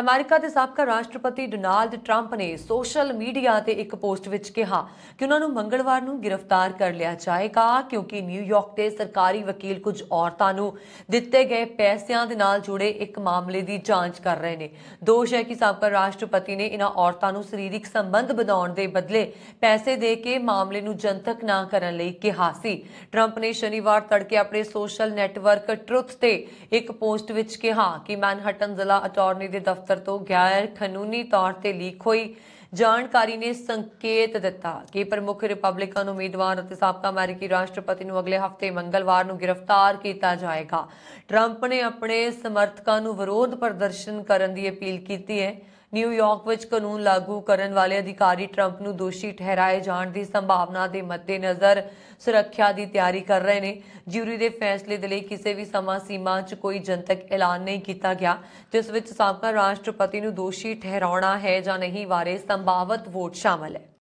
America ਦੇ ਸਾਬਕਾ ਰਾਸ਼ਟਰਪਤੀ ਡੋਨਾਲਡ ਟਰੰਪ ਨੇ ਸੋਸ਼ਲ ਮੀਡੀਆ ਤੇ ਇੱਕ ਪੋਸਟ ਵਿੱਚ ਕਿਹਾ ਕਿ ਉਹਨਾਂ ਨੂੰ ਮੰਗਲਵਾਰ ਨੂੰ ਗ੍ਰਿਫਤਾਰ ਕਰ ਲਿਆ ਜਾਏਗਾ ਕਿਉਂਕਿ ਨਿਊਯਾਰਕ ਦੇ ਸਰਕਾਰੀ ਵਕੀਲ ਕੁਝ ਔਰਤਾਂ ਨੂੰ ਦਿੱਤੇ ਗਏ ਪੈਸਿਆਂ ਦੇ ਨਾਲ ਜੁੜੇ ਇੱਕ ਮਾਮਲੇ ਦੀ ਜਾਂਚ ਕਰ ਰਹੇ ਨੇ ਦੋਸ਼ ਹੈ ਕਿ ਸਾਬਕਾ ਰਾਸ਼ਟਰਪਤੀ ਨੇ ਇਹਨਾਂ ਔਰਤਾਂ ਨੂੰ ਸਰੀਰਕ ਸੰਬੰਧ ਬਣਾਉਣ ਦੇ ਬਦਲੇ ਪੈਸੇ ਦੇ ਕੇ ਮਾਮਲੇ ਨੂੰ ਜਨਤਕ ਨਾ ਕਰਨ ਲਈ ਕਿਹਾ ਸੀ ਟਰੰਪ ਨੇ ਸ਼ਨੀਵਾਰ ਤੜਕੇ ਆਪਣੇ ਸੋਸ਼ਲ ਨੈਟਵਰਕ ਟਰੁੱਥ ਤੇ ਇੱਕ ਪੋਸਟ ਵਿੱਚ ਕਿਹਾ ਕਿ ਮੈਨਹਟਨ ਜ਼ਿਲ੍ਹਾ ਅਟਾਰਨੀ ਦੇ ਦਫ਼ਤਰ ਦਫ਼ਤਰ ਤੋਂ ਗੈਰ ਕਾਨੂੰਨੀ ਤੌਰ ਤੇ ਲੀਕ ਹੋਈ ਜਾਣਕਾਰੀ ਨੇ ਸੰਕੇਤ ਦਿੱਤਾ ਕਿ ਪ੍ਰਮੁੱਖ ਰਿਪਬਲਿਕਨ ਉਮੀਦਵਾਰ ਅਤੇ ਸਾਬਕਾ ਅਮਰੀਕੀ ਰਾਸ਼ਟਰਪਤੀ ਨੂੰ ਅਗਲੇ ਹਫ਼ਤੇ ਮੰਗਲਵਾਰ ਨੂੰ ਗ੍ਰਿਫਤਾਰ ਕੀਤਾ ਜਾਏਗਾ ਟਰੰਪ ਨੇ ਆਪਣੇ ਸਮਰਥਕਾਂ ਨੂੰ ਵਿਰੋਧ ਪ੍ਰਦਰਸ਼ਨ ਕਰਨ ਦੀ ਅਪੀਲ ਕੀਤੀ ਹੈ ਨਿਊਯਾਰਕ ਵਿੱਚ ਕਾਨੂੰਨ ਲਾਗੂ ਕਰਨ ਵਾਲੇ ਅਧਿਕਾਰੀ ਟਰੰਪ ਨੂੰ ਦੋਸ਼ੀ ਠਹਿਰਾਏ ਜਾਣ ਦੀ ਸੰਭਾਵਨਾ ਦੇ ਮੱਦੇਨਜ਼ਰ ਸੁਰੱਖਿਆ ਦੀ ਤਿਆਰੀ ਕਰ ਰਹੇ ਨੇ ਜਿਊਰੀ ਦੇ ਫੈਸਲੇ ਦੇ ਲਈ ਕਿਸੇ ਵੀ ਸਮਾਂ ਸੀਮਾ 'ਚ ਕੋਈ ਜਨਤਕ ਐਲਾਨ ਨਹੀਂ ਕੀਤਾ ਗਿਆ ਜਿਸ ਵਿੱਚ ਸਾਬਕਾ ਰਾਸ਼ਟਰਪਤੀ ਨੂੰ ਦੋਸ਼ੀ ਠਹਿਰਾਉਣਾ ਹੈ ਜਾਂ ਨਹੀਂ ਬਾਰੇ ਸੰਭਾਵਤ ਵੋਟ ਸ਼ਾਮਲ ਹੈ